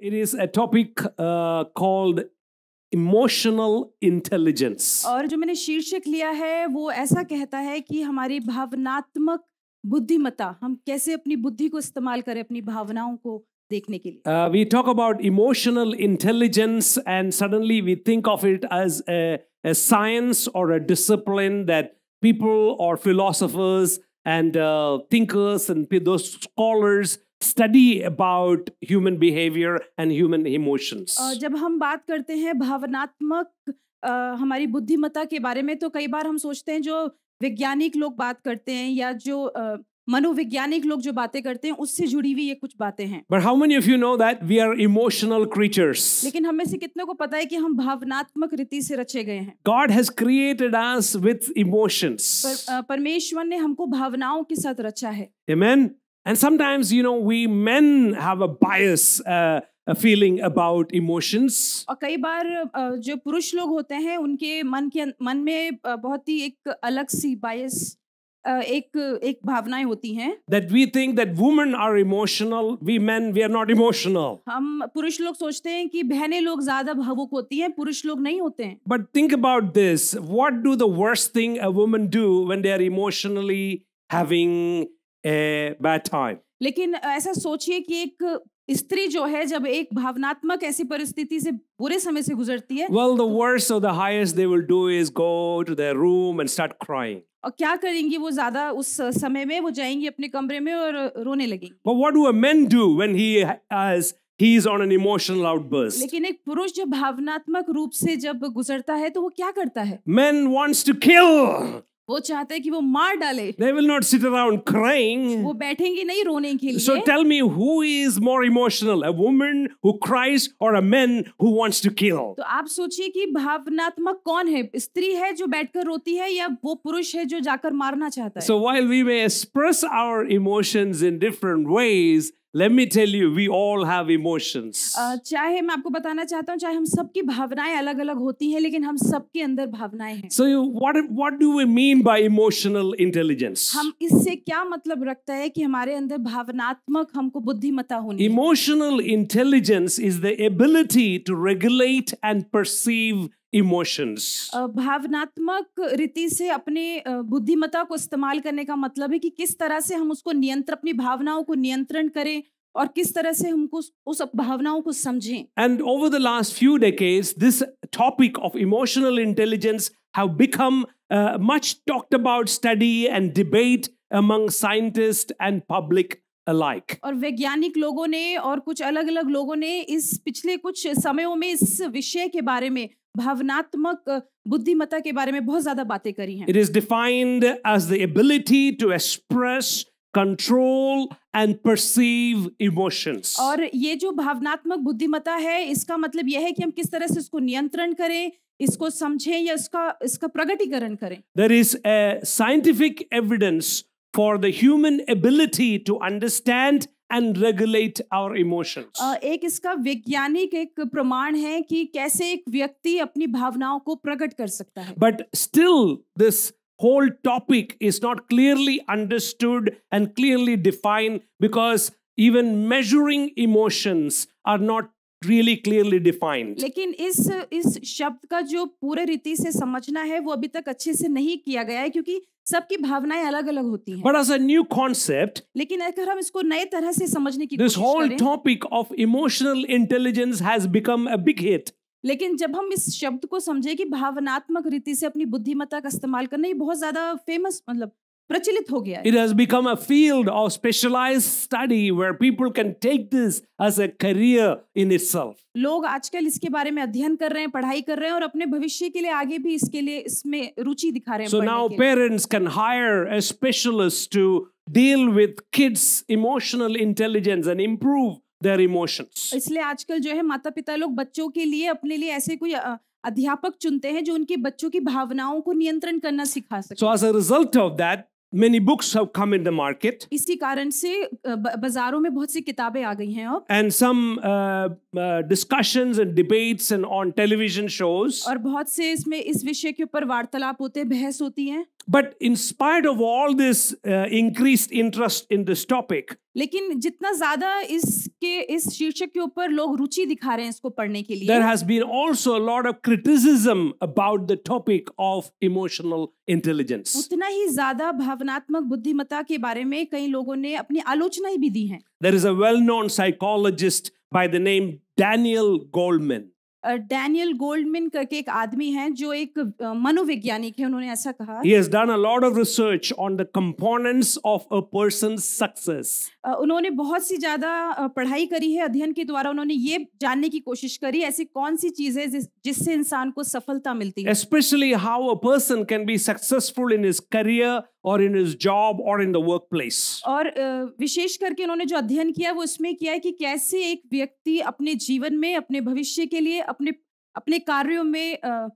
It is a topic uh, called emotional intelligence. और जो मैंने शीर्षक लिया है वो ऐसा कहता है कि हमारी भावनात्मक बुद्धिमता हम कैसे अपनी बुद्धि को इस्तेमाल करें अपनी भावनाओं को देखने के लिए uh, we talk about emotional intelligence and suddenly we think of it as a, science or a discipline that people or philosophers and uh, thinkers and those scholars study about human behavior and human emotions. Uh, जब हम बात करते हैं भावनात्मक uh, हमारी बुद्धिमत्ता के बारे में तो कई बार हम सोचते हैं जो वैज्ञानिक लोग बात करते हैं या जो uh, मनोवैज्ञानिक लोग जो बातें करते हैं उससे जुड़ी हुई ये कुछ बातें हैं but how many of you know that we are emotional creatures लेकिन हमें से कितनों को पता है कि हम भावनात्मक रीति से रचे गए हैं God has created us with emotions परमेश्वर ने हमको भावनाओं के साथ रचा है आमेन And sometimes, you know, we men have a bias. Uh, feeling about emotions. और कई बार जो पुरुष लोग होते हैं उनके मन के मन में बहुत ही एक अलग सी बायस एक एक भावनाएं होती हैं that we think that women are emotional we men we are not emotional हम पुरुष लोग सोचते हैं कि बहनें लोग ज्यादा भावुक होती हैं पुरुष लोग नहीं होते हैं but think about this what do the worst thing a woman do when they are emotionally having bad time. लेकिन ऐसा सोचिए कि एक स्त्री जो है जब एक भावनात्मक ऐसी परिस्थिति से बुरे समय से गुजरती है well the worst or the highest they will do is go to their room and start crying और क्या करेंगी वो ज्यादा उस समय में वो जाएंगी अपने कमरे में और रोने लगेंगी but what do a men do when he has he is on an emotional outburst लेकिन एक पुरुष जब भावनात्मक रूप से जब गुजरता है तो वो क्या करता है men wants to kill वो चाहते हैं कि वो मार डाले They will not sit around crying. वो बैठेंगे नहीं रोने के लिए. So tell me who is more emotional, a woman who cries or a man who wants to kill? तो आप सोचिए कि भावनात्मक कौन है स्त्री है जो बैठकर रोती है या वो पुरुष है जो जाकर मारना चाहता है? So while we may express our emotions in different ways, Let me tell you, we all have emotions. Uh, चाहे मैं आपको बताना चाहता हूँ, चाहे हम सब भावनाएं अलग-अलग होती हैं, लेकिन हम सब अंदर भावनाएं हैं. So what what do we mean by emotional intelligence? हम इससे क्या मतलब रखता है कि हमारे अंदर भावनात्मक हमको बुद्धिमता होनी? Emotional intelligence is the ability to regulate and perceive emotions भावनात्मक रीति से अपने बुद्धिमता को इस्तेमाल करने का मतलब है कि किस तरह से हम उसको नियंत्रण अपनी भावनाओं को नियंत्रण करें और किस तरह से हमको उस भावनाओं को समझें and over the last few decades this topic of emotional intelligence have become much talked about study and debate among scientist and public alike. और वैज्ञानिक लोगों ने और कुछ अलग अलग लोगों ने इस पिछले कुछ समयों में इस विषय के बारे में भावनात्मक बुद्धिमत्ता के बारे में बहुत ज्यादा बातें करी हैं. It is defined as the ability to express control and perceive emotions और ये जो भावनात्मक बुद्धिमत्ता है इसका मतलब यह है कि हम किस तरह से इसको नियंत्रण करें इसको समझें या इसका इसका प्रगटीकरण करें there is a scientific evidence for the human ability to understand and regulate our emotions. Uh, एक इसका वैज्ञानिक एक प्रमाण है कि कैसे एक व्यक्ति अपनी भावनाओं को प्रकट कर सकता है. But still this whole topic is not clearly understood and clearly defined because even measuring emotions are not really clearly defined. लेकिन इस इस शब्द का जो पूरे रीति से समझना है वो अभी तक अच्छे से नहीं किया गया है क्योंकि सबकी भावनाएं अलग अलग होती हैं। बड़ा as न्यू कॉन्सेप्ट लेकिन अगर हम इसको नए तरह से समझने की this whole topic of emotional intelligence has become a big hit लेकिन जब हम इस शब्द को समझे कि भावनात्मक रीति से अपनी बुद्धिमत्ता का इस्तेमाल करना ये बहुत ज्यादा फेमस मतलब प्रचलित हो गया it has become a field of specialised study where people can take this as a career in itself लोग आजकल इसके बारे में अध्ययन कर रहे हैं पढ़ाई कर रहे हैं और अपने भविष्य के लिए आगे भी इसके लिए इसमें रुचि दिखा रहे हैं so now parents can hire a specialist to deal with kids emotional intelligence and improve their emotions इसलिए आजकल जो है माता-पिता लोग बच्चों के लिए अपने लिए ऐसे कोई अध्यापक चुनते हैं जो उनके बच्चों की भावनाओं को नियंत्रण करना सिखा सके so as a result of that many books have come in the market इसी कारण से बाजारों में बहुत सी किताबें आ गई हैं अब and some uh, uh, discussions and debates and on television shows और बहुत से इसमें इस विषय के ऊपर वार्तालाप होते बहस होती हैं But in spite of all this uh, increased interest in this topic, लेकिन जितना ज्यादा इसके इस शीर्षक के ऊपर लोग रुचि दिखा रहे हैं इसको पढ़ने के लिए there has been also a lot of criticism about the topic of emotional intelligence उतना ही ज्यादा भावनात्मक बुद्धिमत्ता के बारे में कई लोगों ने अपनी आलोचनाएं भी दी हैं there is a well known psychologist by the name Daniel Goleman. Daniel Goleman करके एक आदमी हैं जो एक मनोविज्ञानिक है उन्होंने ऐसा कहा he has done a lot of research on the components of a person success उन्होंने बहुत सी ज्यादा पढ़ाई करी है अध्ययन के द्वारा उन्होंने ये जानने की कोशिश करी ऐसी कौन सी चीजें जिससे इंसान को सफलता मिलती है specially how a person can be successful in his career और इन हिज जॉब और इन द वर्क प्लेस और विशेष करके इन्होंने जो अध्ययन किया वो इसमें किया है कि कैसे एक व्यक्ति अपने जीवन में अपने भविष्य के लिए अपने अपने कार्यों में uh,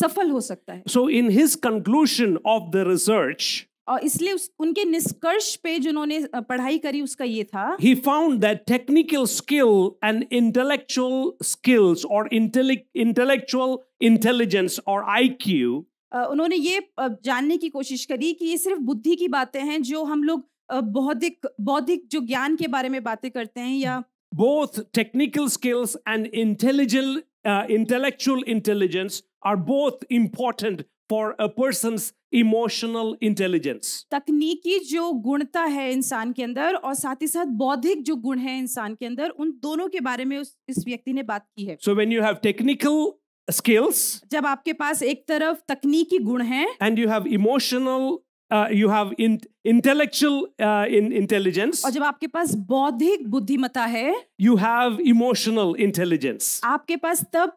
सफल हो सकता है so in his conclusion of the research और इसलिए उस, उनके निष्कर्ष पे जिन्होंने पढ़ाई करी उसका ये था he found that technical skill and intellectual skills और इंटेलेक्चुअल इंटेलिजेंस और आईक्यू उन्होंने ये जानने की कोशिश करी कि ये सिर्फ बुद्धि की बातें हैं जो हम लोग बौद्धिक बौद्धिक जो ज्ञान के बारे में बातें करते हैं या both technical skills and intelligent intellectual intelligence are both both for a person emotional intelligence तकनीकी जो गुणता है इंसान के अंदर और साथ ही साथ बौद्धिक जो गुण है इंसान के अंदर उन दोनों के बारे में उस इस व्यक्ति ने बात की है so when you have technical skills jab aapke paas ek taraf takniki gun hain and you have emotional uh, you have in, intellectual uh, in intelligence aur jab aapke paas बौद्धिक buddhimata hai you have emotional intelligence aapke paas tab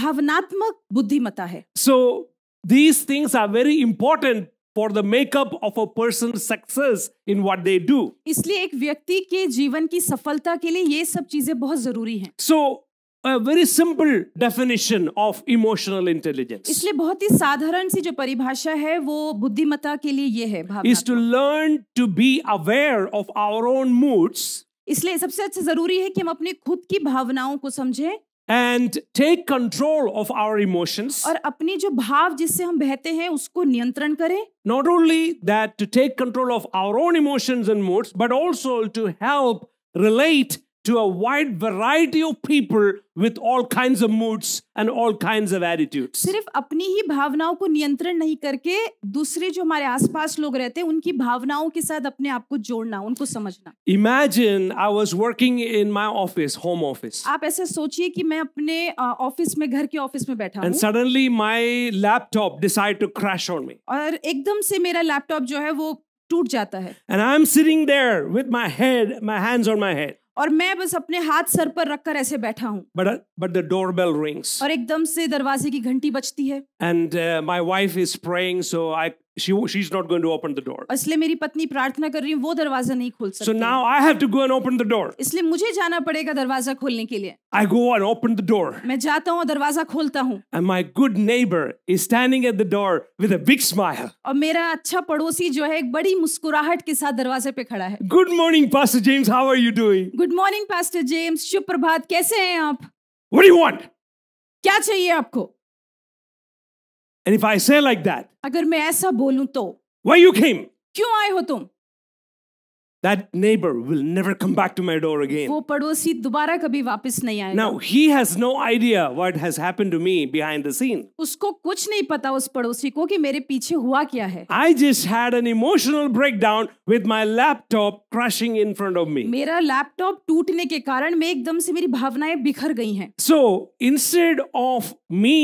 bhavnatmak buddhimata hai so these things are very important for the makeup of a person's success in what they do isliye ek vyakti ke jeevan ki safalta ke liye ye sab cheeze bahut zaruri hain so a very simple definition of emotional intelligence. इसलिए बहुत ही साधारण सी जो परिभाषा है वो बुद्धिमता के लिए ये है भावना. Is to learn to be aware of our own moods. इसलिए सबसे अच्छा जरूरी है कि हम अपने खुद की भावनाओं को समझें and take control of our emotions और अपनी जो भाव जिससे हम बहते हैं उसको नियंत्रण करें not only that to take control of our own emotions and moods but also to help relate to a wide variety of people with all kinds of moods and all kinds of attitudes. सिर्फ अपनी ही भावनाओं को नियंत्रण नहीं करके दूसरे जो हमारे आसपास लोग रहते हैं उनकी भावनाओं के साथ अपने आप को जोड़ना उनको समझना Imagine I was working in my office, home office. आप ऐसा सोचिए कि मैं अपने ऑफिस में घर के ऑफिस में बैठा हूँ And suddenly my laptop decided to crash on me. और एकदम से मेरा लैपटॉप जो है वो टूट जाता है And I'm sitting there with my head, my hands on my head. और मैं बस अपने हाथ सर पर रखकर ऐसे बैठा हूँ but but the door bell rings और एकदम से दरवाजे की घंटी बजती है and my wife is praying so I she she's not going to open the door इसलिए मेरी पत्नी प्रार्थना कर रही है वो दरवाजा नहीं खोल सकती so now i have to go and open the door इसलिए मुझे जाना पड़ेगा दरवाजा खोलने के लिए i go and open the door मैं जाता हूं और दरवाजा खोलता हूं and my good neighbor is standing at the door with a big smile और मेरा अच्छा पड़ोसी जो है एक बड़ी मुस्कुराहट के साथ दरवाजे पे खड़ा है good morning pastor james how are you doing good morning pastor james शुभ प्रभात कैसे हैं आप what do you want क्या चाहिए आपको And if I say like that, अगर मैं ऐसा बोलूं तो why you came? क्यों आए हो तुम That neighbor will never come back to my door again. वो पड़ोसी दोबारा कभी वापस नहीं आएगा. Now he has no idea what has happened to me behind the scene. उसको कुछ नहीं पता उस पड़ोसी को कि मेरे पीछे हुआ क्या है. I just had an emotional breakdown with my laptop crashing in front of me. मेरा लैपटॉप टूटने के कारण मैं एकदम से मेरी भावनाएं बिखर गई हैं. So instead of me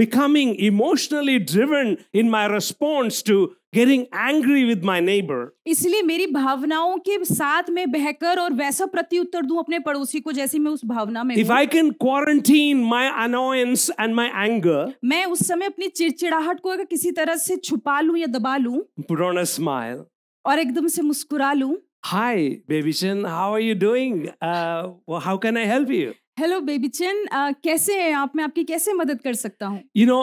becoming emotionally driven in my response to getting angry with my neighbor इसलिए मेरी भावनाओं के साथ मैं बहकर और वैसा प्रत्युत्तर दूं अपने पड़ोसी को जैसे मैं उस भावना में If I can quarantine my annoyance and my anger मैं उस समय अपनी चिड़चिड़ाहट को अगर किसी तरह से छुपा लूं या दबा लूं Put on a smile और एकदम से मुस्कुरा लूं Hi, baby Chin. How are you doing? Uh, well, how can I help you? Hello baby बेबीचन कैसे हैं आप मैं आपकी कैसे मदद कर सकता हूँ you know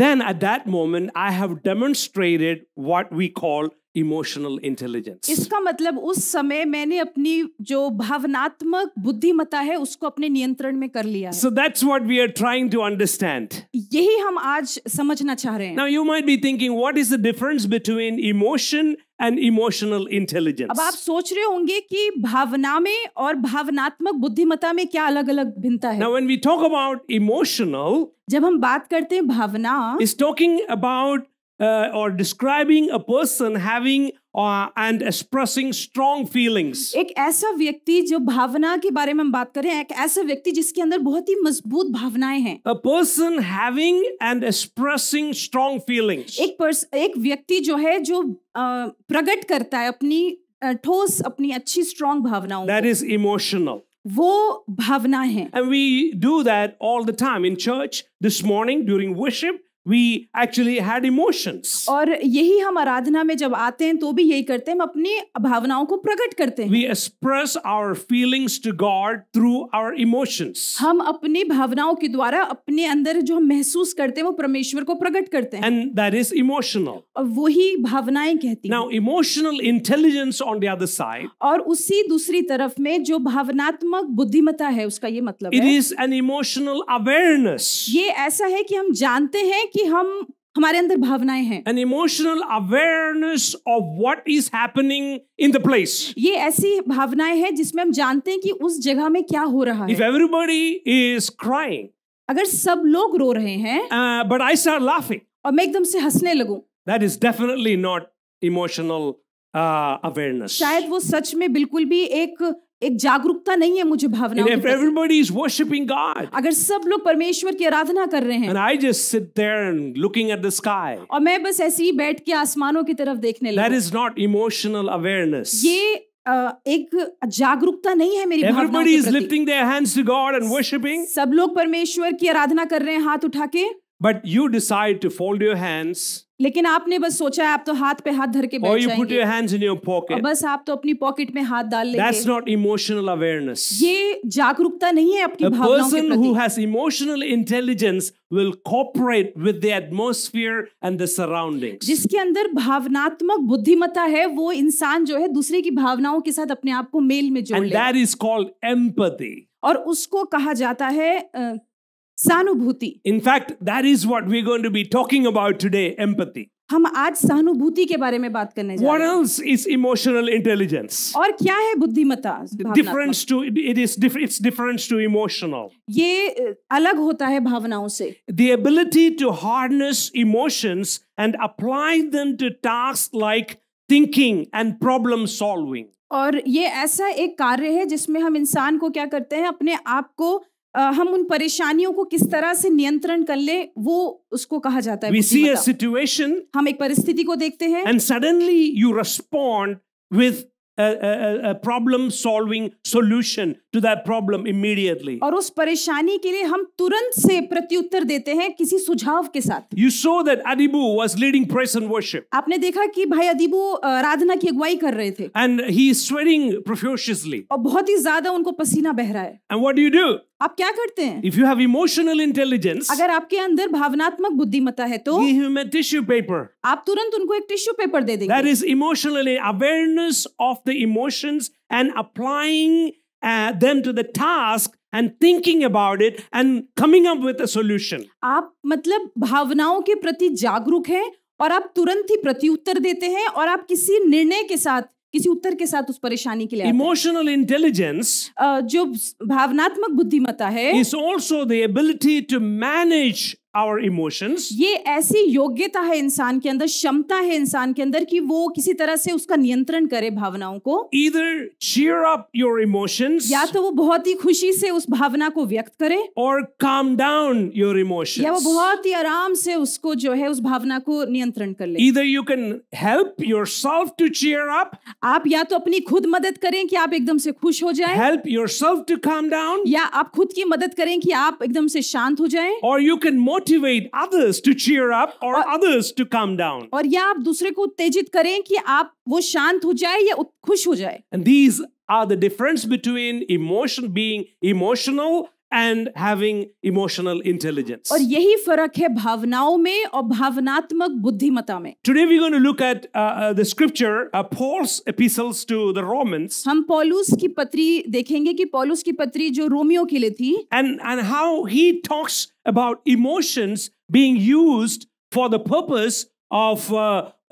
then at that moment I have demonstrated what we call emotional intelligence इसका मतलब उस समय मैंने अपनी जो भावनात्मक बुद्धिमता है उसको अपने नियंत्रण में कर लिया so that's what we are trying to understand यही हम आज समझना चाह रहे हैं now you might be thinking what is the difference between emotion and emotional intelligence अब आप सोच रहे होंगे कि भावना में और भावनात्मक बुद्धिमता में क्या अलग अलग भिन्नता है now when we talk about emotional जब हम बात करते हैं भावना इज टॉकिंग अबाउट और describing a person having and expressing strong feelings एक ऐसा व्यक्ति जो भावना के बारे में हम बात करें एक ऐसा व्यक्ति जिसके अंदर बहुत ही मजबूत भावनाएं हैं a person having and expressing strong feelings एक एक व्यक्ति जो है जो प्रकट करता है अपनी ठोस अपनी अच्छी स्ट्रॉन्ग भावनाओं दैट इज इमोशनल वो भावना है and we do that all the time in church this morning during worship we actually had emotions. aur yahi hum aradhana mein jab aate hain to bhi yahi karte hain hum apni bhavnaon ko prakat karte hain We express our feelings to God through our emotions. hum apni bhavnaon ke dwara apne andar jo hum mehsoos karte hain wo parmeshwar ko prakat karte hain And that is emotional. aur wahi bhavnaen kehti hain Now emotional intelligence on the other side. aur usi dusri taraf mein jo bhavnatmak बुद्धिमत्ता hai uska ye matlab hai It is an emotional awareness. ye aisa hai ki hum jante hain कि हम हमारे अंदर भावनाएं हैं an emotional awareness of what is happening in the place ये ऐसी भावनाएं हैं जिसमें हम जानते हैं कि उस जगह में क्या हो रहा है इफ एवरीबॉडी इज क्राइंग अगर सब लोग रो रहे हैं बट आई स्टार्ट लाफिंग और मैं एकदम से हंसने लगू that is definitely not emotional awareness शायद वो सच में बिल्कुल भी एक एक जागरूकता नहीं है मुझे भावनाओं अगर सब लोग परमेश्वर की आराधना कर रहे हैं sky, और मैं बस ऐसे ही बैठ के आसमानों की तरफ देखने लगा इज नॉट इमोशनल अवेयरनेस ये Uh, एक जागरूकता नहीं है मेरी Everybody के प्रति। सब लोग परमेश्वर की आराधना कर रहे हैं हाथ उठा के but you decide to fold your hands लेकिन आपने बस सोचा आप तो हाथ पे हाथ धर के बैठ जाएंगे और बस आप तो अपनी पॉकेट में हाथ डाल लेंगे दैट्स नॉट इमोशनल अवेयरनेस ये जागरूकता नहीं है आपकी भावनाओं के प्रति person who has emotional intelligence will cooperate with the atmosphere and the surroundings जिसके अंदर भावनात्मक बुद्धिमत्ता है वो इंसान जो है दूसरे की भावनाओं के साथ अपने आप को मेल में जोड़ लेगा and that is called empathy और उसको कहा जाता है सहानुभूति in fact that is what we going to be talking about today empathy हम आज सहानुभूति के बारे में बात करने जा रहे हैं। इमोशनल इंटेलिजेंस और क्या है बुद्धिमता difference to it is it's difference to emotional ये अलग होता है भावनाओं से the ability to harness emotions and apply them to task like thinking and problem solving और ये ऐसा एक कार्य है जिसमें हम इंसान को क्या करते हैं अपने आप को हम उन परेशानियों को किस तरह से नियंत्रण कर ले वो उसको कहा जाता है We see a situation, हम एक परिस्थिति को देखते हैं and suddenly you respond with problem solving solution to that problem immediately. और उस परेशानी के लिए हम तुरंत से प्रत्युत्तर देते हैं किसी सुझाव के साथ. You saw that Adibu was leading praise and worship. आपने देखा कि भाई अदीबू आराधना की अगुवाई कर रहे थे. And he is sweating profusely. और बहुत ही ज्यादा उनको पसीना बह रहा है. And what do you do? आप क्या करते हैं if you have emotional intelligence अगर आपके अंदर भावनात्मक बुद्धिमता है तो टिश्यू पेपर आप तुरंत उनको एक टिश्यू पेपर दे देंगे that is emotional awareness of the emotions and applying uh, them to the task and thinking about it and coming up with a solution आप मतलब भावनाओं के प्रति जागरूक हैं और आप तुरंत ही प्रत्युत्तर देते हैं और आप किसी निर्णय के साथ किसी उत्तर के साथ उस परेशानी के लिए इमोशनल इंटेलिजेंस जो भावनात्मक बुद्धिमता है is also the ability to manage our emotions ये ऐसी योग्यता है इंसान के अंदर क्षमता है इंसान के अंदर कि वो किसी तरह से उसका नियंत्रण करे भावनाओं को either cheer up your emotions या तो वो बहुत ही खुशी से उस भावना को व्यक्त करे और काम डाउन योर इमोशन या वो बहुत ही आराम से उसको जो है उस भावना को नियंत्रण कर ले you can help yourself to cheer up आप या तो अपनी खुद मदद करें कि आप एकदम से खुश हो जाएं help yourself to calm down या आप खुद की मदद करें कि आप एकदम से शांत हो जाए और you can motivate motivate others to cheer up or और, others to come down. और या आप दूसरे को उत्तेजित करें कि आप वो शांत हो जाए या खुश हो जाए. And these are the difference between emotion being emotional and having emotional intelligence. और यही फर्क है भावनाओं में और भावनात्मक बुद्धिमता में. Today we're going to look at uh, uh, the scripture uh, Paul's epistles to the Romans. हम पॉलुस की पत्री देखेंगे कि पॉलुस की पत्री जो रोमियो के लिए थी. And and how he talks about emotions being used for the purpose of uh,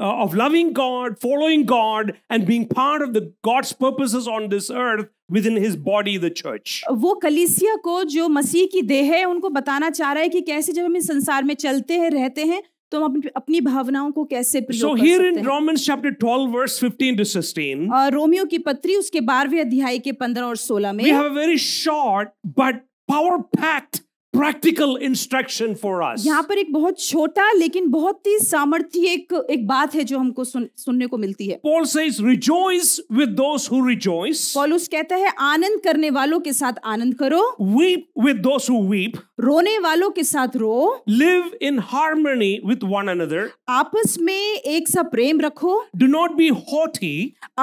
uh of loving God, following God, and being part of the God's purposes on this earth within his body the वो कलीसिया को जो मसीह की देह है उनको बताना चाह रहा है कि कैसे जब हम इस संसार में चलते हैं रहते हैं तो हम अपनी भावनाओं को कैसे प्रयोग so here in Romans chapter 12 verse 15 to 16 और रोमियो की पत्री उसके 12वें अध्याय के 15 और 16 में we have a very short but power packed practical instruction for us यहाँ पर एक बहुत छोटा लेकिन बहुत ही सामर्थ्य एक एक बात है जो हमको सुन, सुनने को मिलती है Paul says rejoice with those who rejoice पॉलुस कहता है आनंद करने वालों के साथ आनंद करो weep with those who weep रोने वालों के साथ रो live in harmony with one another आपस में एक सा प्रेम रखो do not be haughty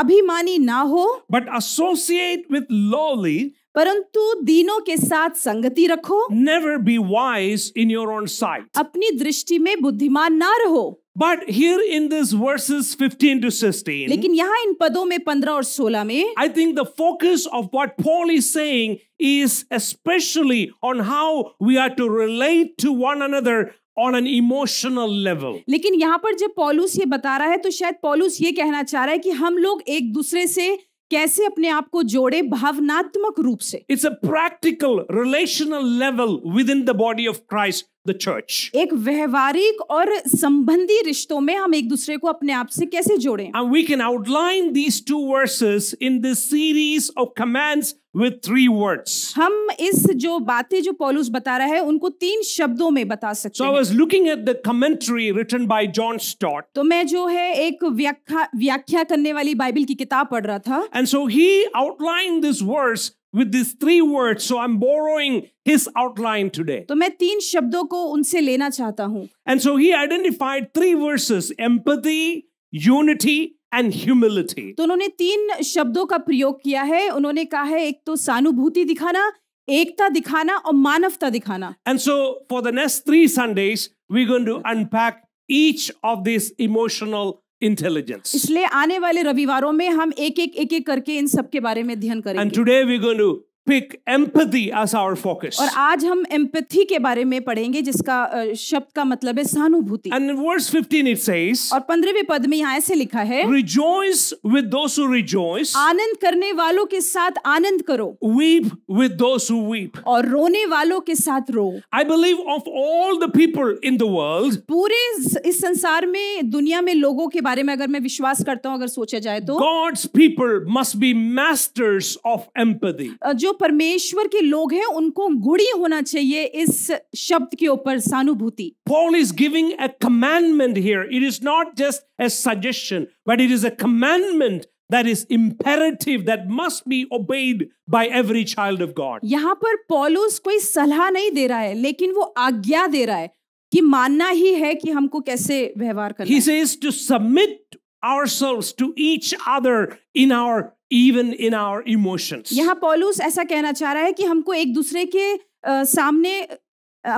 अभिमानी ना हो but associate with lowly परंतु दीनों के साथ संगति रखो never be wise in your own sight अपनी दृष्टि में बुद्धिमान ना रहो But here in this verses 15 to 16, लेकिन यहाँ इन पदों में 15 और 16 में I think the focus of what Paul is saying is especially on how we are to relate to one another on an emotional level. लेकिन यहाँ पर जब पॉलूस ये बता रहा है तो शायद पॉलूस ये कहना चाह रहा है कि हम लोग एक दूसरे से कैसे अपने आप को जोड़े भावनात्मक रूप से it's a practical relational level within the body of Christ the church. एक व्यवहारिक और संबंधी रिश्तों में हम एक दूसरे को अपने आप से कैसे जोड़ें? And we can outline these two verses in this series of commands with three words. हम इस जो बातें जो पॉलुस बता रहा है उनको तीन शब्दों में बता सकते हैं. So I was looking at the commentary written by John Stott. तो मैं जो है एक व्याख्या व्याख्या करने वाली बाइबल की किताब पढ़ रहा था. And so he outlined this verse with these three words so i'm borrowing his outline today to main teen shabdon ko unse lena chahta hu and so he identified three verses empathy unity and humility to unhone teen shabdon ka prayog kiya hai unhone kaha hai ek to sanubhuti dikhana ekta dikhana aur manavta dikhana and so for the next three sundays we're going to unpack each of these emotional intelligence. इसलिए आने वाले रविवारों में हम एक एक एक एक करके इन सब के बारे में अध्ययन करेंगे. And today we're going to pick empathy as our focus. और आज हम empathy के बारे में पढ़ेंगे जिसका शब्द का मतलब है सहानुभूति. And verse 15 it says. और 15वें पद में यहाँ ऐसे लिखा है. Rejoice with those who rejoice. आनंद करने वालों के साथ आनंद करो. Weep with those who weep. और रोने वालों के साथ रो. I believe of all the people in the world. पूरे इस संसार में दुनिया में लोगों के बारे में अगर मैं विश्वास करता हूँ अगर सोचा जाए तो. God's people must be masters of empathy. जो परमेश्वर के लोग हैं उनको गुड़ी होना चाहिए इस शब्द के ऊपर सानुभूति Paul is giving a commandment here it is not just a suggestion but it is a commandment that is imperative that must be obeyed by every child of God यहाँ पर पॉलोस कोई सलाह नहीं दे रहा है लेकिन वो आज्ञा दे रहा है कि मानना ही है कि हमको कैसे व्यवहार करना He says to submit ourselves to each other in our even in our emotions. यहाँ पॉलूस ऐसा कहना चाह रहा है कि हमको एक दूसरे के सामने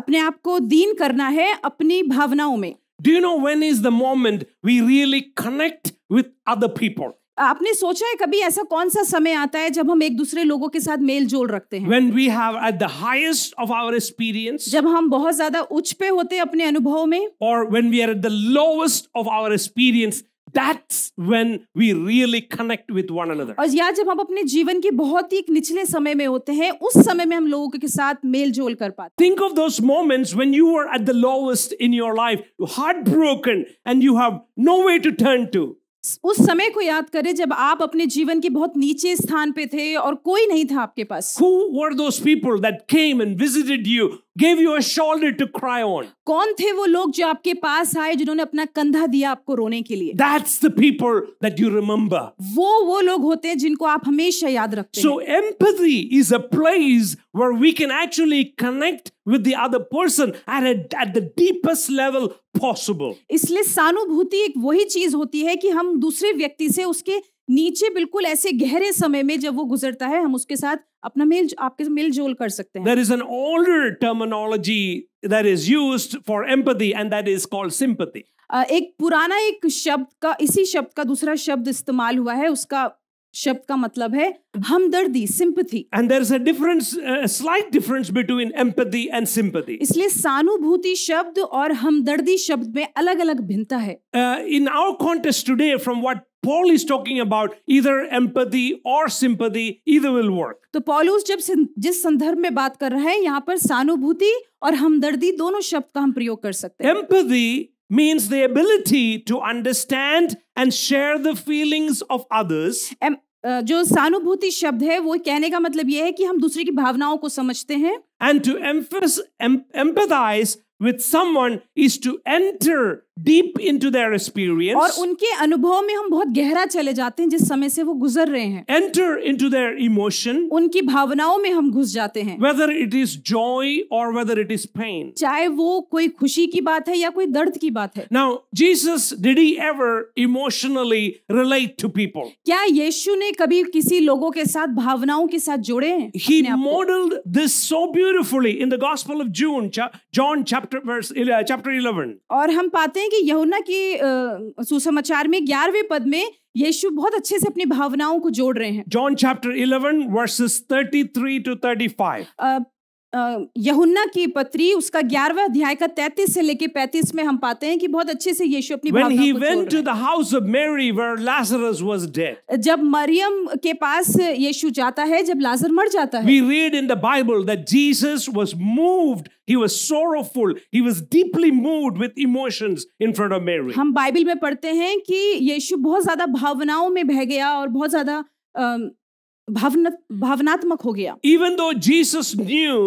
अपने आप को दीन करना है अपनी भावनाओं में. Do you know when is the moment we really connect with other people? आपने सोचा है कभी ऐसा कौन सा समय आता है जब हम एक दूसरे लोगों के साथ मेल जोल रखते हैं When we have at the highest of our experience, जब हम बहुत ज्यादा उच्च पे होते हैं अपने अनुभव में or when we are at the lowest of our experience, that's when we really connect with one another. और या जब हम अपने जीवन के बहुत ही एक निचले समय में होते हैं उस समय में हम लोगों के साथ मेल जोल कर पाते Think of those moments when you were at the lowest in your life, heartbroken and you have no way to turn to. उस समय को याद करें जब आप अपने जीवन के बहुत नीचे स्थान पे थे और कोई नहीं था आपके पास Who were those people that came and visited you gave you a shoulder to cry on कौन थे वो लोग जो आपके पास आए जिन्होंने अपना कंधा दिया आपको रोने के लिए that's the people that you remember वो वो लोग होते हैं जिनको आप हमेशा याद रखते so हैं so empathy is a place where we can actually connect with the other person at, a, at the deepest level possible इसलिए सहानुभूति एक वही चीज होती है कि हम दूसरे व्यक्ति से उसके नीचे बिल्कुल ऐसे गहरे समय में जब वो गुजरता है हम उसके साथ अपना मेल आपके मेल जोल कर सकते हैं there is an older terminology that is used for empathy and that is called sympathy एक पुराना एक शब्द का इसी शब्द का दूसरा शब्द इस्तेमाल हुआ है उसका शब्द का मतलब है हमदर्दी sympathy and there is a difference slight difference between empathy and sympathy इसलिए सानुभूति शब्द और हमदर्दी शब्द में अलग-अलग भिन्नता है in our context today from what Paul is talking about either empathy or sympathy, either will work. तो पॉलूस जब जिस संदर्भ में बात कर रहे हैं यहाँ पर सहानुभूति और हमदर्दी दोनों शब्द का हम प्रयोग कर सकते हैं Empathy means the ability to understand and share the feelings of others. Em जो सहानुभूति शब्द है वो कहने का मतलब ये है कि हम दूसरे की भावनाओं को समझते हैं and to empathise with someone is to enter deep into their experience और उनके अनुभव में हम बहुत गहरा चले जाते हैं जिस समय से वो गुजर रहे हैं enter into their emotion उनकी भावनाओं में हम घुस जाते हैं whether it is joy or whether it is pain चाहे वो कोई खुशी की बात है या कोई दर्द की बात है now Jesus did he ever emotionally relate to people क्या यीशु ने कभी किसी लोगों के साथ भावनाओं के साथ जोड़े हैं he modeled this so beautifully in the gospel of June John chapter chapter verse uh, chapter 11 और हम पाते हैं कि यहुना की uh, सुसमाचार में 11वें पद में यीशु बहुत अच्छे से अपनी भावनाओं को जोड़ रहे हैं John chapter 11 verses three to thirty five यहुन्ना की पत्री उसका ग्यारहवा अध्याय का तैतीस से लेके पैंतीस में हम पाते हैं कि बहुत अच्छे से यीशु अपनी When he went to the house of Mary where Lazarus was dead. जब मरियम के पास यीशु जाता है जब लाजर मर जाता है We read in the Bible that Jesus was moved He was sorrowful. He was deeply moved with emotions in front of Mary. हम Bible में पढ़ते हैं कि यीशु बहुत ज्यादा भावनाओं में बह गया और बहुत ज्यादा भावना hmm. भावनात्मक हो गया even though Jesus knew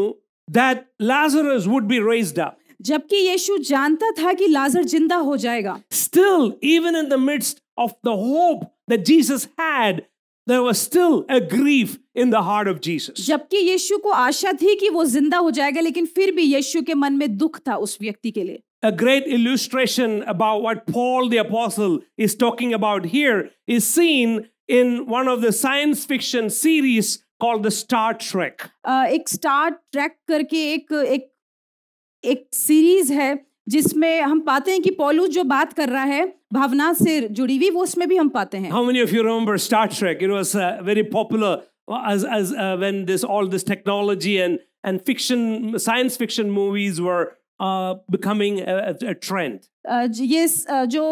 that Lazarus would be raised up जबकि यीशु जानता था कि लाजर जिंदा हो जाएगा still even in the midst of the hope that Jesus had There was still a grief in the heart of Jesus. जबकि यीशु को आशा थी कि वो जिंदा हो जाएगा लेकिन फिर भी यीशु के मन में दुख था उस व्यक्ति के लिए a great illustration about what Paul the Apostle is talking about here is seen in one of the science fiction series called the Star Trek. एक Star Trek करके एक एक एक series है जिसमें हम पाते हैं कि पॉलू जो बात कर रहा है भावना से जुड़ी हुई वो उसमें भी हम पाते हैं How many of you remember Star Trek? It was uh, very popular uh, as as uh, when this all this technology and and fiction science fiction movies were uh, becoming a, a trend. Uh, yes, uh, जो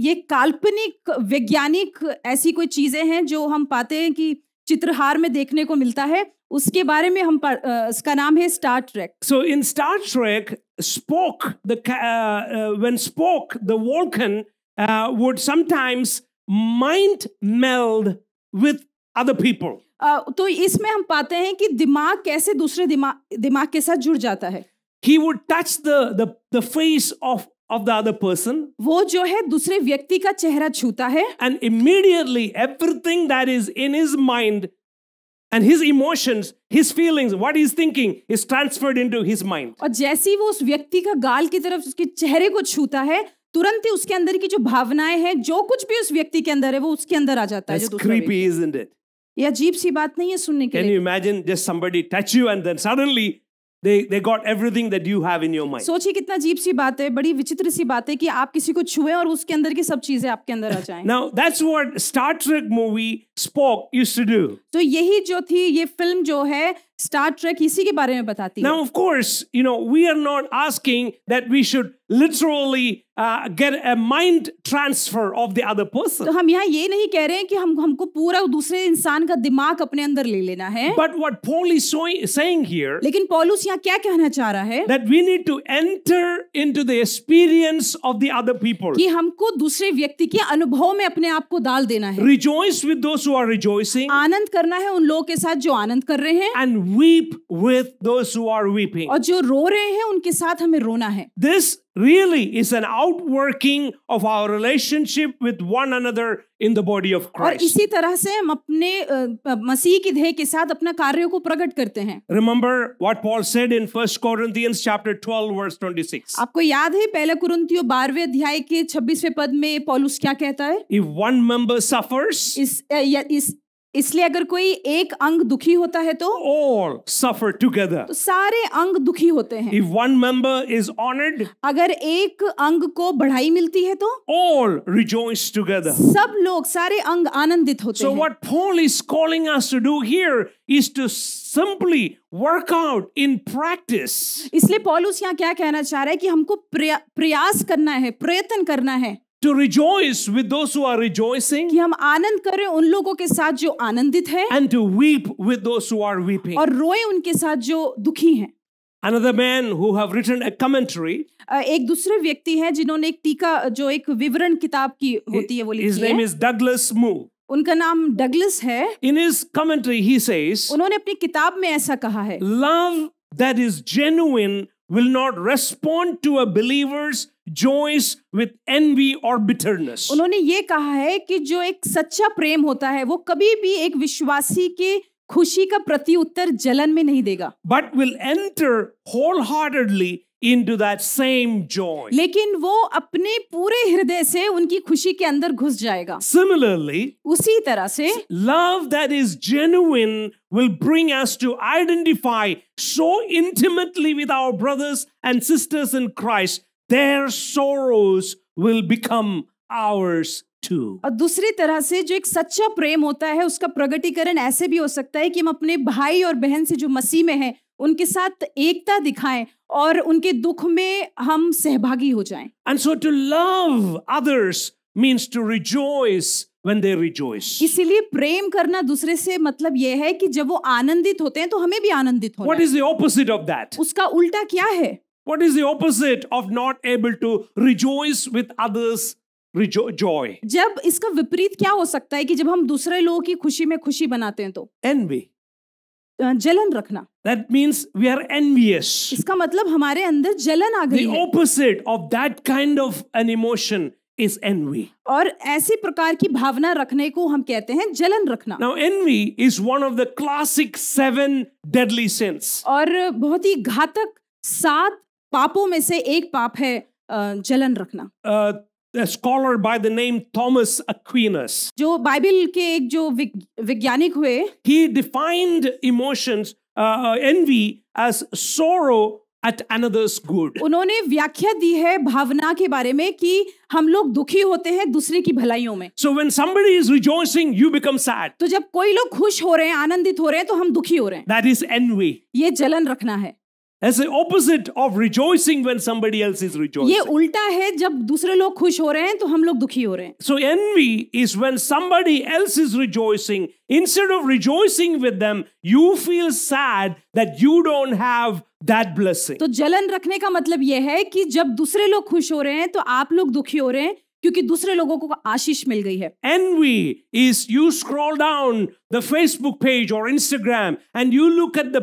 ये काल्पनिक वैज्ञानिक ऐसी कोई चीजें हैं जो हम पाते हैं कि चित्रहार में देखने को मिलता है उसके बारे में हम इसका नाम है Star Trek so in Star Trek Spock the when Spock the Vulcan would sometimes mind meld with other people तो इसमें हम पाते हैं कि दिमाग कैसे दूसरे दिमाग दिमाग के साथ जुड़ जाता है he would touch the the, the of the other person वो जो है दूसरे व्यक्ति का चेहरा छूता है and immediately everything that is in his mind and his emotions his feelings what is thinking is transferred into his mind और जैसे ही वो उस व्यक्ति का गाल की तरफ उसके चेहरे को छूता है तुरंत ही उसके अंदर की जो भावनाएं हैं जो कुछ भी उस व्यक्ति के अंदर है वो उसके अंदर आ जाता That's है जो creepy, isn't it? ये अजीब सी बात नहीं है सुनने के Can लिए। you imagine just somebody touch you and then suddenly They, they got everything that you have in your mind. सोचिए कितना अजीब सी बात है बड़ी विचित्र सी बात है कि आप किसी को छुए और उसके अंदर की सब चीजें आपके अंदर आ जाएं. Now that's what Star Trek movie Spock used to do. तो यही जो थी ये फिल्म जो है स्टार ट्रेक इसी के बारे में बताती Now, of course, you know, we are not asking that we should literally uh, get a mind transfer of the other person. तो हम यहाँ ये नहीं कह रहे हैं कि हम हमको पूरा दूसरे इंसान का दिमाग अपने अंदर ले लेना है But what Paul is saying here, लेकिन पॉलुस यहाँ क्या कहना चाह रहा है that we need to enter into the experience of the other people. कि हमको दूसरे व्यक्ति के अनुभव में अपने आप को डाल देना है Rejoice with those who are rejoicing. आनंद करना है उन लोगों के साथ जो आनंद कर रहे हैं And weep with those who are weeping. और जो रो रहे हैं उनके साथ हमें रोना है This really is an outworking of our relationship with one another in the body of Christ. और इसी तरह से हम अपने मसीह की देह के साथ अपना कार्यों को प्रकट करते हैं Remember what Paul said in 1 Corinthians chapter 12 verse 26. आपको याद है पहले कुरिन्थियों 12वें अध्याय के 26वें पद में पौलुस क्या कहता है If one member suffers इस, इस इसलिए अगर कोई एक अंग दुखी होता है तो ऑल सफर टूगेदर तो सारे अंग दुखी होते हैं if one member is honoured अगर एक अंग को बढ़ाई मिलती है तो ऑल रिजॉइस टूगेदर सब लोग सारे अंग आनंदित होते हैं so what Paul is calling us to do here is to simply work out in practice इसलिए पॉलस यहां क्या कहना चाह रहा है कि हमको प्रयास करना है प्रयत्न करना है to rejoice with those who are rejoicing कि हम आनंद करें उन लोगों के साथ जो आनंदित हैं and to weep with those who are weeping और रोए उनके साथ जो दुखी हैं another man who have written a commentary uh, एक दूसरे व्यक्ति हैं जिन्होंने एक टीका जो एक विवरण किताब की होती है वो लिखी his name है. is Douglas Moo उनका नाम डगलस है in his commentary he says उन्होंने अपनी किताब में ऐसा कहा है love that is genuine will not respond to a believer's joys with envy or bitterness. उन्होंने ये कहा है कि जो एक सच्चा प्रेम होता है वो कभी भी एक विश्वासी के खुशी का प्रत्युत्तर जलन में नहीं देगा but will enter wholeheartedly into that same joy. लेकिन वो अपने पूरे हृदय से उनकी खुशी के अंदर घुस जाएगा Similarly, उसी तरह से love that is genuine will bring us to identify so intimately with our brothers and sisters in Christ their sorrows will become ours too. और दूसरी तरह से जो एक सच्चा प्रेम होता है उसका प्रगटीकरण ऐसे भी हो सकता है कि हम अपने भाई और बहन से जो मसीह में हैं उनके साथ एकता दिखाएं और उनके दुख में हम सहभागी हो जाएं। And so to love others means to rejoice when they rejoice. इसीलिए प्रेम करना दूसरे से मतलब यह है कि जब वो आनंदित होते हैं तो हमें भी आनंदित होना What is the opposite of that? उसका उल्टा क्या है What is the opposite of not able to rejoice with others? Joy. जब इसका विपरीत क्या हो सकता है कि जब हम दूसरे लोगों की खुशी में खुशी बनाते हैं तो envy. जलन रखना That means we are envious. इसका मतलब हमारे अंदर जलन आ गई The opposite of that kind of an emotion is envy. और ऐसी प्रकार की भावना रखने को हम कहते हैं जलन रखना Now envy is one of the classic seven deadly sins. और बहुत ही घातक सात पापों में से एक पाप है जलन रखना uh, a scholar by the name Thomas Aquinas जो बाइबल के एक जो वैज्ञानिक हुए he defined emotions uh, envy as sorrow at another's good उन्होंने व्याख्या दी है भावना के बारे में कि हम लोग दुखी होते हैं दूसरे की भलाइयों में so when somebody is rejoicing you become sad तो जब कोई लोग खुश हो रहे हैं आनंदित हो रहे हैं तो हम दुखी हो रहे हैं that is envy ये जलन रखना है as the opposite of rejoicing when somebody else is rejoicing. ये उल्टा है जब दूसरे लोग खुश हो रहे हैं तो हम लोग दुखी हो रहे हैं. So envy is when somebody else is rejoicing. Instead of rejoicing with them, you feel sad that you don't have that blessing. तो जलन रखने का मतलब ये है कि जब दूसरे लोग खुश हो रहे हैं तो आप लोग दुखी हो रहे हैं क्योंकि दूसरे लोगों को आशीष मिल गई है envy is you scroll down the Facebook page और Instagram and you look at the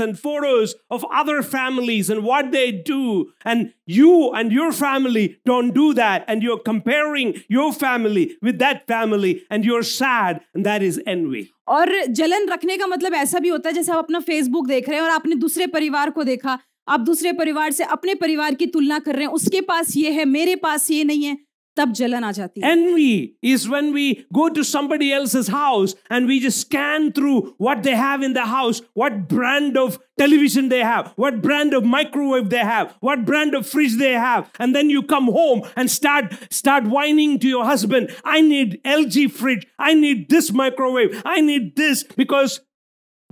and photos of other families and what they do and you and your family don't do that and you are comparing your family with that family and you are sad and that is envy और जलन रखने का मतलब ऐसा भी होता है जैसे आप अपना फेसबुक देख रहे हैं और आपने दूसरे परिवार को देखा आप दूसरे परिवार से अपने परिवार की तुलना कर रहे हैं उसके पास ये है मेरे पास ये नहीं है envy is when we go to somebody else's house and we just scan through what they have in the house what brand of television they have what brand of microwave they have what brand of fridge they have and then you come home and start start whining to your husband i need lg fridge i need this microwave i need this because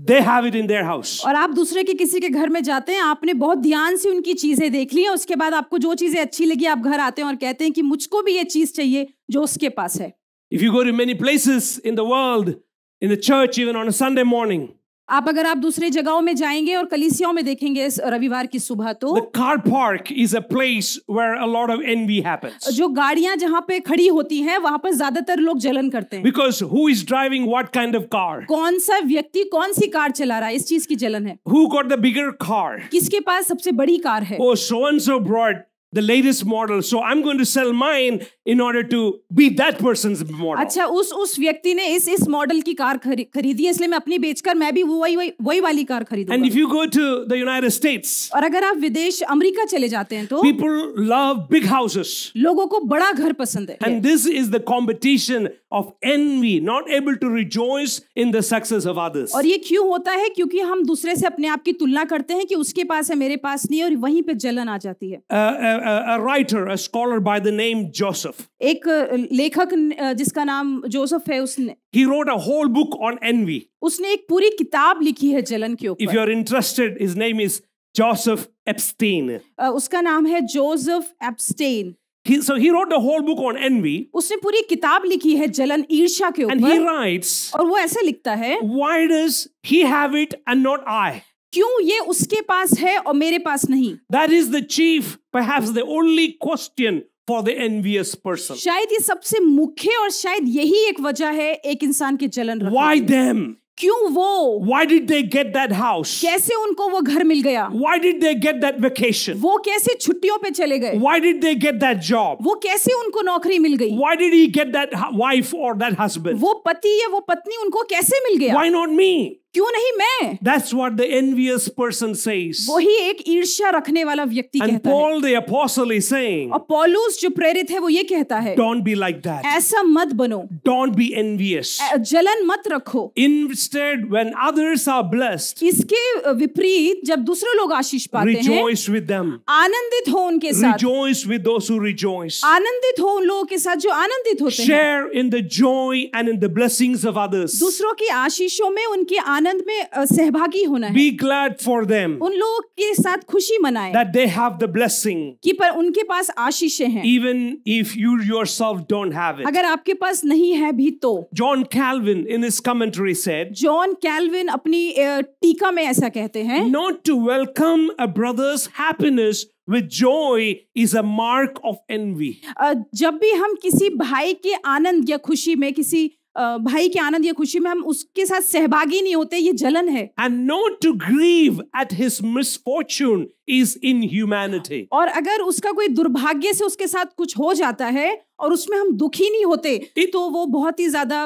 they have it in their house. और आप दूसरे के किसी के घर में जाते हैं आपने बहुत ध्यान से उनकी चीजें देख ली हैं उसके बाद आपको जो चीजें अच्छी लगी आप घर आते हैं और कहते हैं कि मुझको भी ये चीज चाहिए जो उसके पास है If you go to many places in the world in the church even on a Sunday morning आप अगर आप दूसरे जगहों में जाएंगे और कलिसियाओं में देखेंगे इस रविवार की सुबह तो car park is a place where where of an of है जो गाड़ियां जहां पे खड़ी होती हैं वहां पर ज्यादातर लोग जलन करते हैं because who is driving what kind of car कौन सा व्यक्ति कौन सी कार चला रहा है इस चीज की जलन है who got the bigger car किसके पास सबसे बड़ी कार है Oh so the latest model so i'm going to sell mine in order to be that person's model अच्छा us उस व्यक्ति ने is इस मॉडल की कार खरीदी है इसलिए मैं अपनी बेचकर main bhi वही वही वही वाली कार खरीदूंगा and if you go to the united states aur agar aap videsh america chale jate hain to people love big houses logo ko bada ghar pasand hai and this is the competition of envy not able to rejoice in the success of others aur ye क्यों hota hai kyunki hum dusre se apne aap ki tulna karte hain ki uske paas hai mere paas nahi aur wahi pe jalan aa jati hai uh, uh, a, a writer, a scholar by the name Joseph. एक लेखक जिसका नाम Joseph है उसने He wrote a whole book on envy. उसने एक पूरी किताब लिखी है जलन के ऊपर. If you are interested, his name is Joseph Epstein. उसका नाम है Joseph Epstein. He, so he wrote the whole book on envy. उसने पूरी किताब लिखी है जलन ईर्ष्या के ऊपर. And he writes. और वो ऐसे लिखता है. Why does he have it and not I? क्यों ये उसके पास है और मेरे पास नहीं that is the chief perhaps the only question for the envious person. शायद ये सबसे मुख्य और शायद यही एक वजह है एक इंसान के जलन Why them? क्यों वो Why did they get that house? कैसे उनको वो घर मिल गया Why did they get that vacation? वो कैसे छुट्टियों पे चले गए Why did they get that job? वो कैसे उनको नौकरी मिल गई Why did he get that wife or that husband? वो पति या वो पत्नी उनको कैसे मिल गया Why not me? क्यों नहीं मैं that's what the envious person says वही एक ईर्ष्या रखने वाला व्यक्ति जो प्रेरित है वो ये कहता है डोंट बी लाइक दैट ऐसा मत बनो डोंट बी एनवियस जलन मत रखो instead when others are blessed इसके विपरीत जब दूसरे लोग आशीष पाते rejoice हैं रिजॉइस विद देम आनंदित हो उनके साथ रिजॉइस विद दोस रिजॉइस आनंदित हो उन लोगों के साथ जो आनंदित होते share in the joy and in the blessings of others दूसरों की आशीषो में उनकी आनंद में सहभागी होना है बी ग्लैड फॉर देम उन लोगों के साथ खुशी मनाए that they have the blessing कि पर उनके पास आशीषें हैं even if you yourself don't have it अगर आपके पास नहीं है भी तो John Calvin in his commentary said John Calvin अपनी टीका में ऐसा कहते हैं not to welcome a brother's happiness with joy is a mark of envy. Uh, जब भी हम किसी भाई के आनंद या खुशी में किसी भाई के आनंद या खुशी में हम उसके साथ सहभागी नहीं होते ये जलन है and not to grieve at his misfortune is inhumanity और अगर उसका कोई दुर्भाग्य से उसके साथ कुछ हो जाता है और उसमें हम दुखी नहीं होते It, तो वो बहुत ही ज्यादा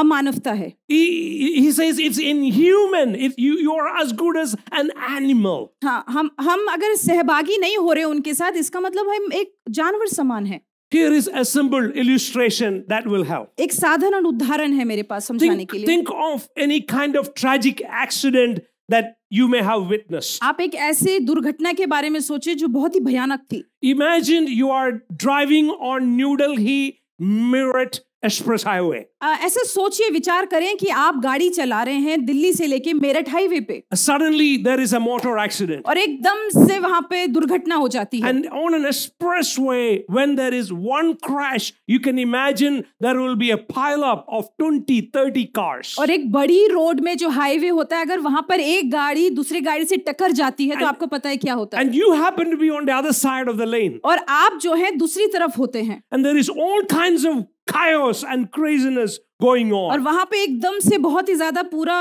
अमानवता है he says it's inhuman if you you are as good as an animal हां हम हम अगर सहभागी नहीं हो रहे उनके साथ इसका मतलब हम एक जानवर समान है here is a simple illustration that will help. एक साधारण उदाहरण है मेरे पास समझाने think, के लिए. Think of any kind of tragic accident that you may have witnessed. आप एक ऐसे दुर्घटना के बारे में सोचें जो बहुत ही भयानक थी. Imagine you are driving on noodle Delhi Meerut express highway ऐसे सोचिए विचार करें कि आप गाड़ी चला रहे हैं दिल्ली से लेके मेरठ हाईवे पे suddenly there is a motor accident और एकदम से वहां पे दुर्घटना हो जाती है and on an expressway when there is one crash you can imagine there will be a pile up of twenty thirty cars और एक बड़ी रोड में जो हाईवे होता है अगर वहां पर एक गाड़ी दूसरे गाड़ी से टक्कर जाती है तो and, तो आपको पता है क्या होता है and you happen to be on the other side of the lane और आप जो है दूसरी तरफ होते हैं and there is all kind of chaos and craziness going on. और वहां पे एकदम से बहुत ही ज्यादा पूरा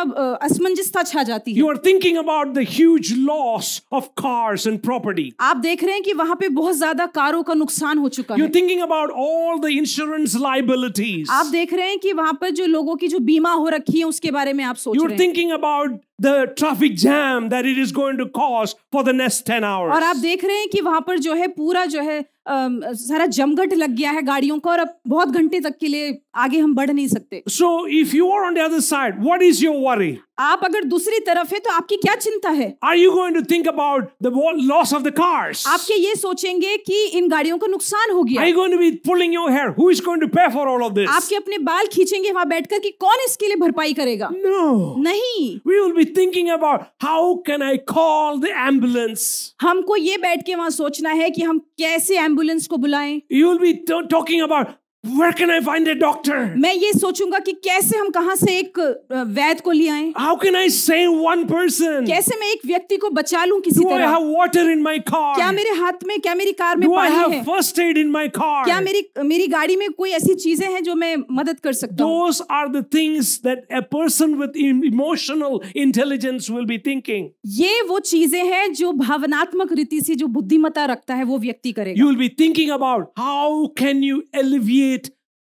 असमंजसता छा jati hai You are thinking about the huge loss of cars and property. aap dekh rahe hain ki wahan pe bahut zyada कारों ka nuksan ho chuka hai you You're thinking about all the insurance liabilities. aap dekh rahe hain ki wahan पर jo logo ki jo बीमा ho rakhi hai uske bare mein aap soch rahe रहे हैं. You're thinking about the traffic jam that it is going to cause for the next 10 hours. aur aap dekh rahe hain ki wahan par jo hai pura jo hai सारा जमघट लग गया है गाड़ियों को और अब बहुत घंटे तक के लिए आगे हम बढ़ नहीं सकते so if you are on the other side what is your worry आप अगर दूसरी तरफ है तो आपकी क्या चिंता है are you going to think about the loss of the cars आपके ये सोचेंगे कि इन गाड़ियों को नुकसान हो गया going to be pulling your hair who is going to pay for all of this आपके अपने बाल खींचेंगे वहां बैठकर कि कौन इसके लिए भरपाई करेगा नो no. नहीं we will be thinking about how can I call the ambulance हमको ये बैठ के वहां सोचना है कि हम कैसे एम्बुलेंस को बुलाएं you will be talking about Where can I find a doctor? मैं ये सोचूंगा कि कैसे हम कहां से एक वैद्य को ले आए How can I save one person? कैसे मैं एक व्यक्ति को बचा लूं किसी Do तरह? I have water in my car? क्या मेरे हाथ में क्या मेरी कार में Do पानी I have First aid in my car? क्या मेरी मेरी गाड़ी में कोई ऐसी चीजें हैं जो मैं मदद कर सकता हूं? Those are the things that a person with emotional intelligence will be thinking. ये वो चीजें हैं जो भावनात्मक रीति से जो बुद्धिमता रखता है वो व्यक्ति करेगा. You will be thinking about how can you alleviate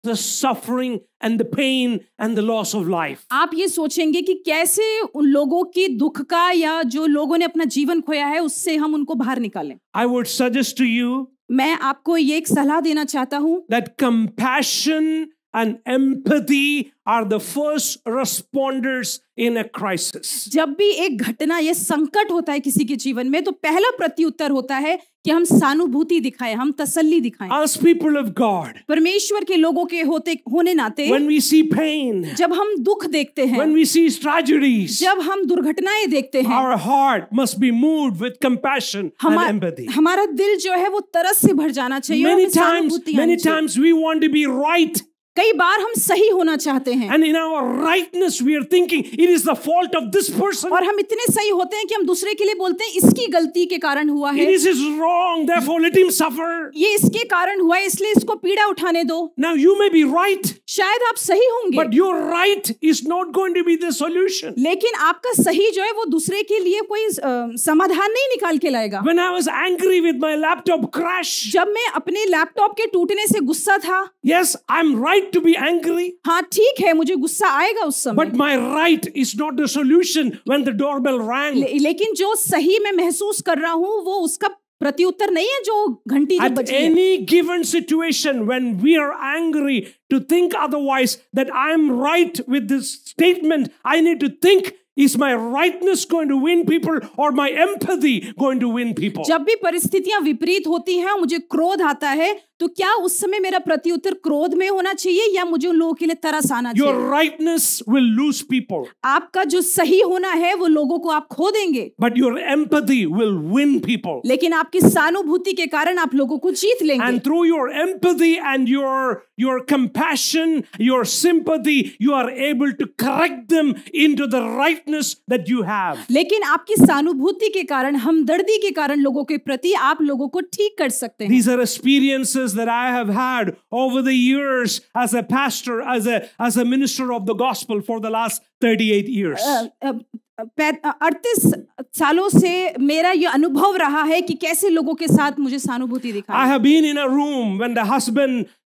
the suffering and the pain and the loss of life. आप ये सोचेंगे कि कैसे उन लोगों के दुख का या जो लोगों ने अपना जीवन खोया है उससे हम उनको बाहर निकालें. I would suggest to you. मैं आपको ये एक सलाह देना चाहता हूँ. That compassion and empathy are the first responders in a crisis. जब भी एक घटना या संकट होता है किसी के जीवन में तो पहला प्रत्युत्तर होता है कि हम सानुभूति दिखाएं हम तसल्ली दिखाएं as people of god परमेश्वर के लोगों के होते होने नाते when we see pain जब हम दुख देखते हैं when we see tragedies जब हम दुर्घटनाएं देखते हैं our heart must be moved with compassion and empathy हमारा दिल जो है वो तरस से भर जाना चाहिए many times many times we want to be right कई बार हम सही होना चाहते हैं and in our rightness we are thinking it is the fault of this person और हम इतने सही होते हैं कि हम दूसरे के लिए बोलते हैं इसकी गलती के कारण हुआ है this is wrong therefore let him suffer ये इसके कारण हुआ है इसलिए इसको पीड़ा उठाने दो now you may be right शायद आप सही होंगे but your right is not going to be the solution लेकिन आपका सही जो है वो दूसरे के लिए कोई समाधान नहीं निकाल के लाएगा when I was angry with my laptop crash जब मैं अपने लैपटॉप के टूटने से गुस्सा था yes I am right to be angry हाँ ठीक है मुझे गुस्सा आएगा उस समय but my right is not the solution when the doorbell rang लेकिन जो सही मैं महसूस कर रहा हूँ वो उसका प्रति उत्तर नहीं है जो घंटी जब बजे any given situation when we are angry to think otherwise that I am right with this statement I need to think Is my rightness going to win people or my empathy going to win people? जब भी परिस्थितियां विपरीत होती हैं मुझे क्रोध आता है तो क्या उस समय मेरा प्रत्युत्तर क्रोध में होना चाहिए या मुझे उन लोगों के लिए तरस आना Your चाहिए राइटनेस विल लूज पीपल आपका जो सही होना है वो लोगों को आप खो देंगे but your empathy will win people लेकिन आपकी सहानुभूति के कारण आप लोगों को जीत लेंगे and through your empathy and your your compassion your sympathy you are able to correct them into the rightness that you have लेकिन आपकी सहानुभूति के कारण हमदर्दी के कारण लोगों के प्रति आप लोगों को ठीक कर सकते हैं these are experiences experiences that I have had over the years as a pastor, as a, as a minister of the gospel for the last 38 years. Uh, uh, अड़तीस uh, uh, सालों से मेरा ये अनुभव रहा है कि कैसे लोगों के साथ मुझे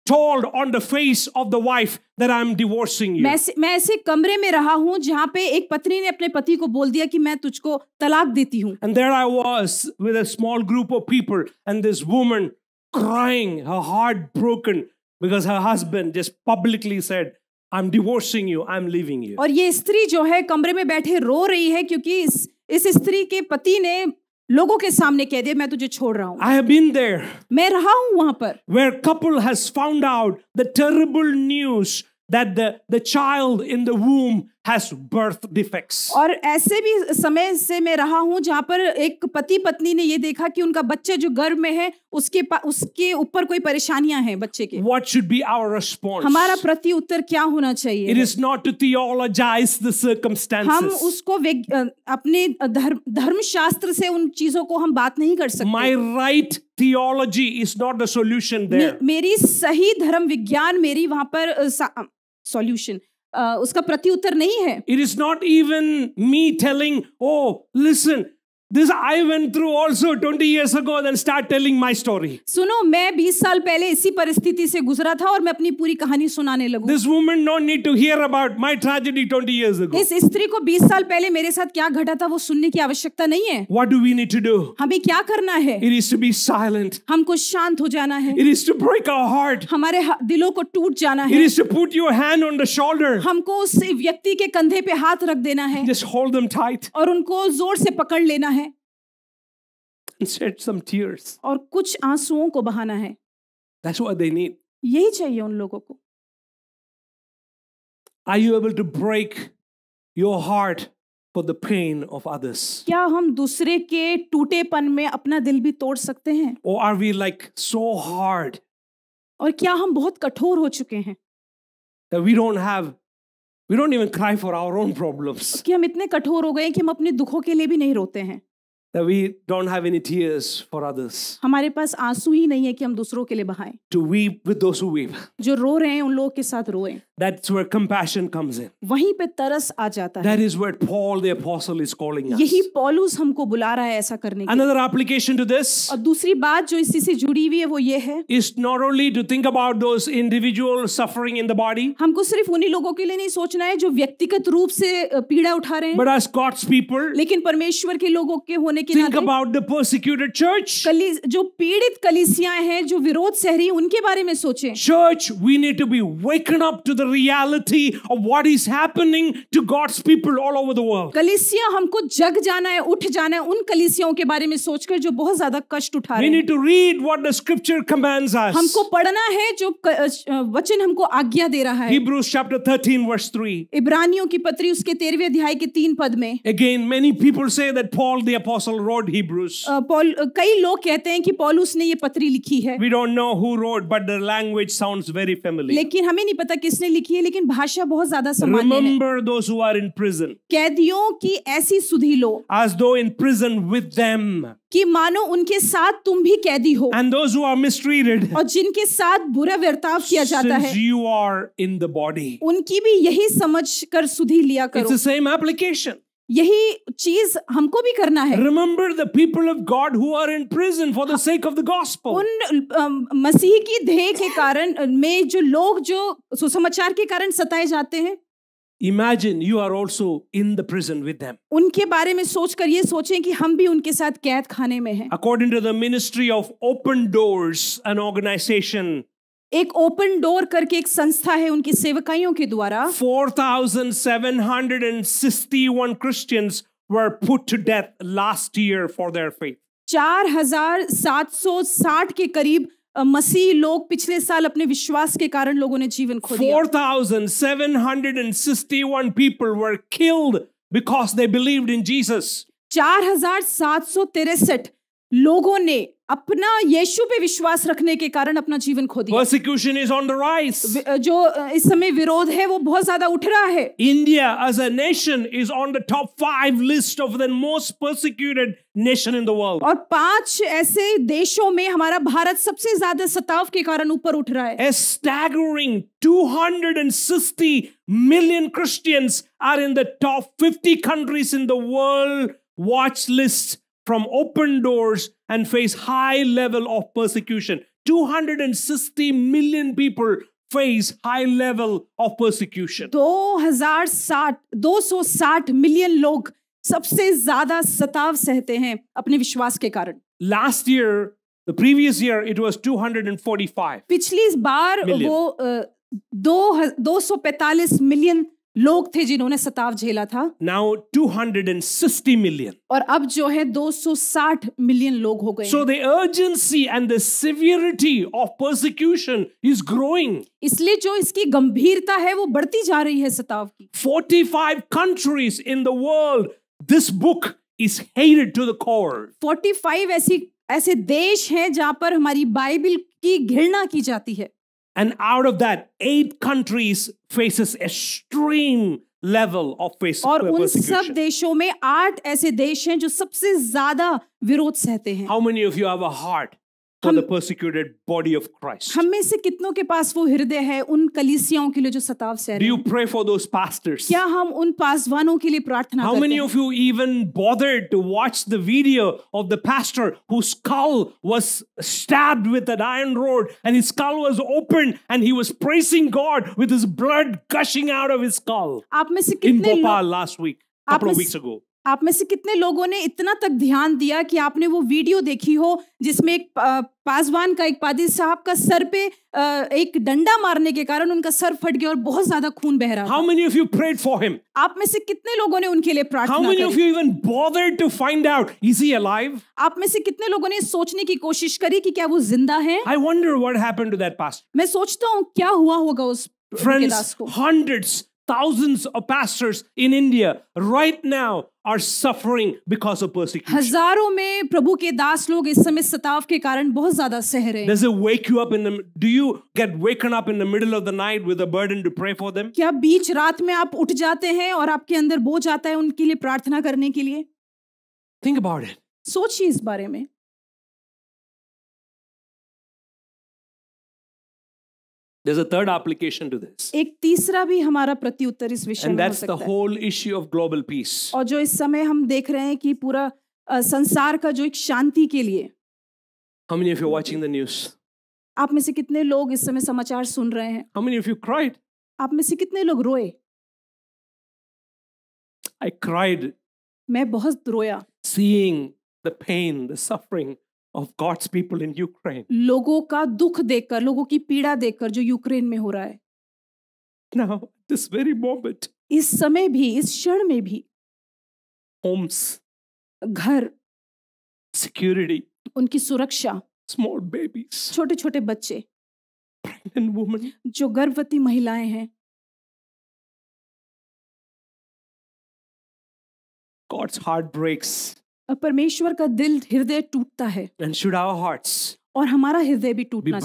told on the face of the wife that I'm divorcing you. मैं ऐसे कमरे में रहा हूँ जहाँ पे एक पत्नी ने अपने पति को बोल दिया कि मैं तुझको तलाक देती हूँ. And there I was with a small group of people and this woman crying, her heart broken because her husband just publicly said, I'm divorcing you, I'm leaving you. और ये स्त्री जो है कमरे में बैठे रो रही है क्योंकि इस इस स्त्री के पति ने लोगों के सामने कह दिया मैं तुझे छोड़ रहा हूँ आई हैव बीन देयर मैं रहा हूँ वहां पर where couple has found out the terrible news that the child in the womb has birth defects. और ऐसे भी समय से मैं रहा हूँ जहाँ पर एक पति पत्नी ने ये देखा कि उनका बच्चे जो गर्भ में है उसके उसके ऊपर कोई परेशानियां हैं बच्चे के What should be our response? हमारा प्रति उत्तर क्या होना चाहिए It is not to theologize the circumstances. हम उसको अपने धर्म धर्मशास्त्र से उन चीजों को हम बात नहीं कर सकते My right theology is not the solution there. मे, मेरी सही धर्म विज्ञान मेरी वहां पर सॉल्यूशन uh, उसका प्रति उत्तर नहीं है it is not even me telling oh listen This I went through also 20 years ago, then start telling my story. सुनो मैं 20 साल पहले इसी परिस्थिति से गुजरा था और मैं अपनी पूरी कहानी सुनाने लगू This woman no need to hear about my tragedy 20 years ago. इस स्त्री को 20 साल पहले मेरे साथ क्या घटा था वो सुनने की आवश्यकता नहीं है What do we need to do? हमें क्या करना है It is to be silent. हमको शांत हो जाना है It is to break our heart. हमारे दिलों को टूट जाना है It is to put your hand on the shoulder. हमको उस व्यक्ति के कंधे पे हाथ रख देना है Just hold them tight. और उनको जोर से पकड़ लेना है and shed some tears. और कुछ आंसुओं को बहाना है That's what they need. यही चाहिए उन लोगों को Are you able to break your heart for the pain of others? क्या हम दूसरे के टूटेपन में अपना दिल भी तोड़ सकते हैं Or are we like so hard और क्या हम बहुत कठोर हो चुके हैं that we don't have we don't even cry for our own problems? कि हम इतने कठोर हो गए कि हम अपने दुखों के लिए भी नहीं रोते हैं that we don't have any tears for others. हमारे पास आंसू ही नहीं है कि हम दूसरों के लिए बहाएं. To weep with those who weep. जो रो रहे हैं उन लोगों के साथ रोएं. That's where compassion comes in. वहीं पे तरस आ जाता है. That is what Paul the apostle is calling us. यही पौलुस हमको बुला रहा है ऐसा करने के. Another application to this. और दूसरी बात जो इसी से जुड़ी हुई है वो ये है. Is not only to think about those individual suffering in the body. हमको सिर्फ उन्हीं लोगों के लिए नहीं सोचना है जो व्यक्तिगत रूप से पीड़ा उठा रहे हैं. But as God's people. लेकिन परमेश्वर के लोगों के होने लेकिन Think about the persecuted church. जो पीड़ित कलिसिया है जो विरोध सहरी उनके बारे में सोचे church we need to be woken up to the reality of what is happening to God's people all over the world कलिसिया हमको जग जाना है उठ जाना है उन कलिसियों के बारे में सोचकर जो बहुत ज्यादा कष्ट उठा रहे हैं need to read what the scripture commands हमको पढ़ना है जो वचन हमको आज्ञा दे रहा है हिब्रूज चैप्टर 13 वर्स 3 इब्रानियों की पत्री उसके 13वें अध्याय के 3 पद में again many people say that Paul the apostle apostle wrote Hebrews. Uh, Paul, uh, कई लोग कहते हैं कि पॉलुस ने ये पत्री लिखी है We don't know who wrote, but the language sounds very familiar. लेकिन हमें नहीं पता किसने लिखी है लेकिन भाषा बहुत ज्यादा सामान्य है. Remember those who are in prison. कैदियों की ऐसी सुधी लो. As though in prison with them. कि मानो उनके साथ तुम भी कैदी हो and those who are mistreated, और जिनके साथ बुरा वर्ताव किया जाता है you are in the body, उनकी भी यही समझ कर सुधी लिया करो It's the same application. यही चीज हमको भी करना है remember the people of God who are in prison for the sake of the gospel उन मसीह की देह के कारण में जो लोग जो सुसमाचार के कारण सताए जाते हैं imagine you are also in the prison with them उनके बारे में सोच कर ये सोचें कि हम भी उनके साथ कैद खाने में हैं according to the ministry of Open Doors an organisation एक ओपन डोर करके एक संस्था है उनकी सेवकाइयों के द्वारा 4761 Christians were put to death last year for their faith 4760 के करीब मसीह लोग पिछले साल अपने विश्वास के कारण लोगों ने जीवन खो दिया 4761 people were killed because they believed in Jesus 4763 लोगों ने अपना यीशु पे विश्वास रखने के कारण अपना जीवन खो दिया persecution is on the rise जो इस समय विरोध है वो बहुत ज्यादा उठ रहा है India as a nation is on the top 5 list of the most persecuted nation in the world और पांच ऐसे देशों में हमारा भारत सबसे ज्यादा सताव के कारण ऊपर उठ रहा है a staggering 260 million Christians are in the top 50 countries in the world watch list from open doors and face high level of persecution. 260 million people face high level of persecution. 2060 260 million लोग सबसे ज्यादा सताव सहते हैं अपने विश्वास के कारण. Last year, the previous year, it was 245. पिछली बार million. वो uh, 245 लोग थे जिन्होंने सताव झेला था now two hundred and sixty million और अब जो है दो सौ साठ मिलियन लोग हो गए so the urgency and the severity of prosecution is growing इसलिए जो इसकी गंभीरता है वो बढ़ती जा रही है सताव की forty five countries in the world this book is hated to the core 45 ऐसी ऐसे देश हैं जहां पर हमारी बाइबल की घृणा की जाती है and out of that eight countries faces extreme level of face और उन सब देशों में आठ ऐसे देश हैं जो सबसे ज्यादा how many of you have a heart for the persecuted body of Christ. हम में से कितनों के पास वो हृदय है उन कलीसियाओं के लिए जो सताव सह रहे हैं? Do you pray for those pastors? क्या हम उन पासवानों के लिए प्रार्थना How many of you even bothered to watch the video of the pastor whose skull was stabbed with an iron rod and his skull was open and he was praising God with his blood gushing out of his skull? आप में से कितने In Bhopal last week, couple of weeks ago. आप में से कितने लोगों ने इतना तक ध्यान दिया कि आपने वो वीडियो देखी हो जिसमें एक पासवान का एक पादी साहब का सर पे एक डंडा मारने के कारण उनका सर फट गया और बहुत ज्यादा खून बह रहा how many of you prayed for him आप में से कितने लोगों ने उनके लिए प्रार्थना how many of you even bothered to find out is he alive आप में से कितने लोगों ने सोचने की कोशिश करी कि क्या वो जिंदा है I wonder what happened to that past मैं सोचता हूँ क्या हुआ होगा उस friends hundreds thousands of pastors in India right now are suffering because of persecution. हजारों में प्रभु के दास लोग इस समय सताव के कारण बहुत ज्यादा सह रहे हैं. Does it wake you up in the do you get woken up in the middle of the night with a burden to pray for them? क्या बीच रात में आप उठ जाते हैं और आपके अंदर बोझ आता है उनके लिए प्रार्थना करने के लिए? Think about it. सोचिए इस बारे में. There's a third application to this. एक तीसरा भी हमारा प्रत्युत्तर इस विषय में हो सकता है. And that's the whole issue of global peace. और जो इस समय हम देख रहे हैं कि पूरा संसार का जो एक शांति के लिए. How many of you are watching the news? आप में से कितने लोग इस समय समाचार सुन रहे हैं? How many of you cried? आप में से कितने लोग रोए? I cried. मैं बहुत रोया. Seeing the pain, the suffering of God's people in Ukraine. लोगों का दुख देखकर लोगों की पीड़ा देखकर जो यूक्रेन में हो रहा है Now, this very moment, इस समय भी इस क्षण में भी homes, घर security, उनकी सुरक्षा small babies, छोटे छोटे बच्चे pregnant women, जो गर्भवती महिलाएं हैं God's heart breaks. परमेश्वर का दिल हृदय टूटता है एंड शुड आवर हार्ट्स और हमारा हृदय भी टूटना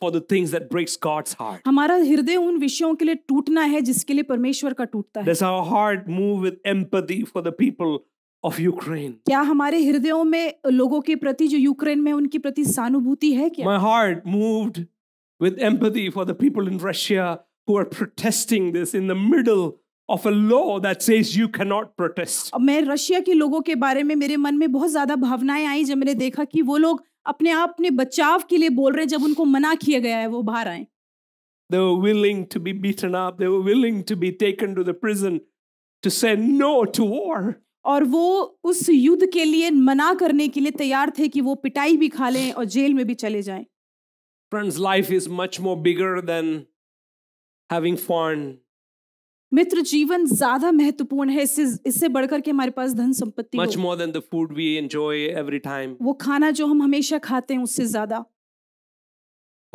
फॉर हमारा हृदय उन विषयों के लिए टूटना है जिसके लिए परमेश्वर का टूटता है this our heart move with empathy for the people of क्या हमारे हृदयों में लोगों के प्रति जो यूक्रेन में उनके प्रति सहानुभूति है क्या my heart move with empathy for the people in Russia हुआ protesting this in the middle of a law that says you cannot protest. मैं रशिया के लोगों के बारे में मेरे मन में बहुत ज्यादा भावनाएं आई जब मैंने देखा कि वो लोग अपने आप ने बचाव के लिए बोल रहे जब उनको मना किया गया है वो बाहर आए They were willing to be beaten up. They were willing to be taken to the prison to say no to war. और वो उस युद्ध के लिए मना करने के लिए तैयार थे कि वो पिटाई भी खा लें और जेल में भी चले जाएं। Friends, life is much more bigger than having fun मित्र जीवन ज्यादा महत्वपूर्ण है इससे इससे बढ़कर के हमारे पास धन संपत्ति much more than the food we enjoy every time वो खाना जो हम हमेशा खाते हैं उससे ज्यादा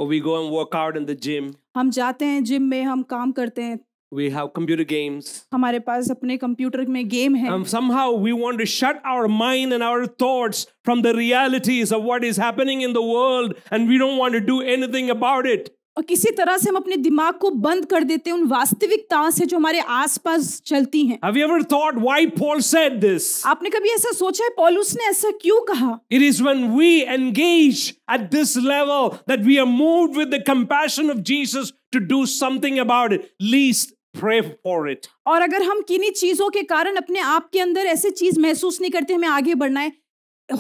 or we go and work out in the gym. हम जाते हैं जिम में हम काम करते हैं We have computer games. हमारे पास अपने कंप्यूटर में गेम है. And somehow we want to shut our mind and our thoughts from the realities of what is happening in the world and we don't want to do anything about it. और किसी तरह से हम अपने दिमाग को बंद कर देते हैं उन वास्तविकताओं से जो हमारे आसपास चलती हैं। Have you ever thought why Paul said this? आपने कभी ऐसा सोचा है पॉलुस ने ऐसा क्यों कहा? It is when we engage at this level that we are moved with the compassion of Jesus to do something about it. Least pray for it. और अगर हम किन्हीं चीजों के कारण अपने आप के अंदर ऐसे चीज महसूस नहीं करते हमें आगे बढ़ना है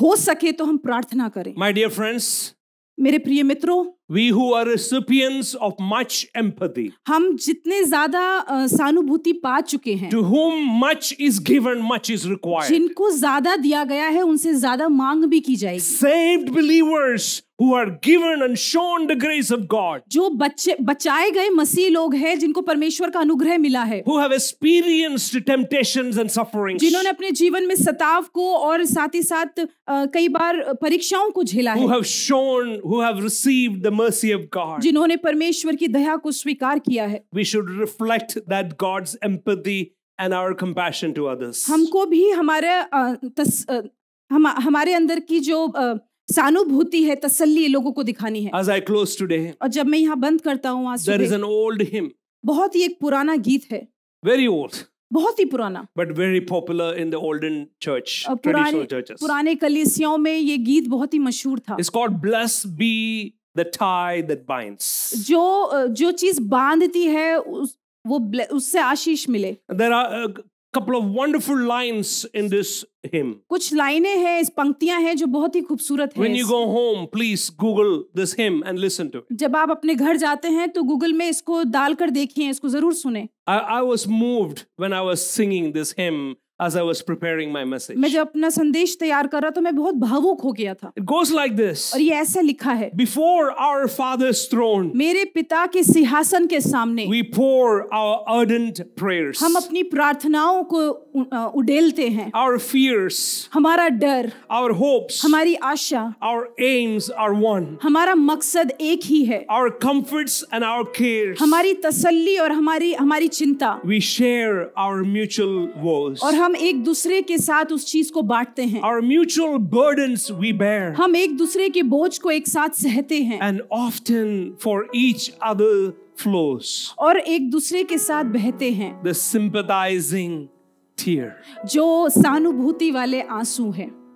हो सके तो हम प्रार्थना करें माई डियर फ्रेंड्स मेरे प्रिय मित्रों We who are recipients of much empathy. हम जितने ज्यादा सहानुभूति पा चुके हैं To whom much is given, much is required. जिनको ज्यादा दिया गया है उनसे ज्यादा मांग भी की जाएगी Saved believers who are given and shown the grace of God. जो बच्चे बचाए गए मसीह लोग हैं जिनको परमेश्वर का अनुग्रह मिला है Who have experienced temptations and sufferings. जिन्होंने अपने जीवन में सताव को और साथ ही साथ कई बार परीक्षाओं को झेला है Who have shown, who have received the mercy of God. जिन्होंने परमेश्वर की दया को स्वीकार किया है We should reflect that God's empathy and our compassion to others. हमको भी हमारे हम हमारे अंदर की जो सानुभूति है तसल्ली लोगों को दिखानी है As I close today, और जब मैं यहाँ बंद करता हूँ आज there is an old hymn. बहुत ही एक पुराना गीत है Very old. बहुत ही पुराना but very popular in the olden church पुराने कलिसियों में ये गीत बहुत ही मशहूर था it's called bless be the tie that binds jo jo cheez bandhti hai us wo usse aashish mile there are a couple of wonderful lines in this hymn kuch line hai is panktiyan hai jo bahut hi khoobsurat hai when you go home please google this hymn and listen to it jab aap apne ghar jate hain to google mein isko dal kar dekhiye isko zarur sune I was moved when I was singing this hymn as I was preparing my message. मैं जब अपना संदेश तैयार कर रहा तो मैं बहुत भावुक हो गया था. It goes like this. और ये ऐसे लिखा है. Before our Father's throne. मेरे पिता के सिंहासन के सामने. We pour our ardent prayers. हम अपनी प्रार्थनाओं को उडेलते हैं. Our fears. हमारा डर. Our hopes. हमारी आशा. Our aims are one. हमारा मकसद एक ही है. Our comforts and our cares. हमारी तसल्ली और हमारी हमारी चिंता. We share our mutual woes. और हम हम एक दूसरे के साथ उस चीज को बांटते हैं our mutual burdens we bear हम एक दूसरे के बोझ को एक साथ सहते हैं and often for each other flows और एक दूसरे के साथ बहते हैं the sympathizing tear जो सहानुभूति वाले आंसू हैं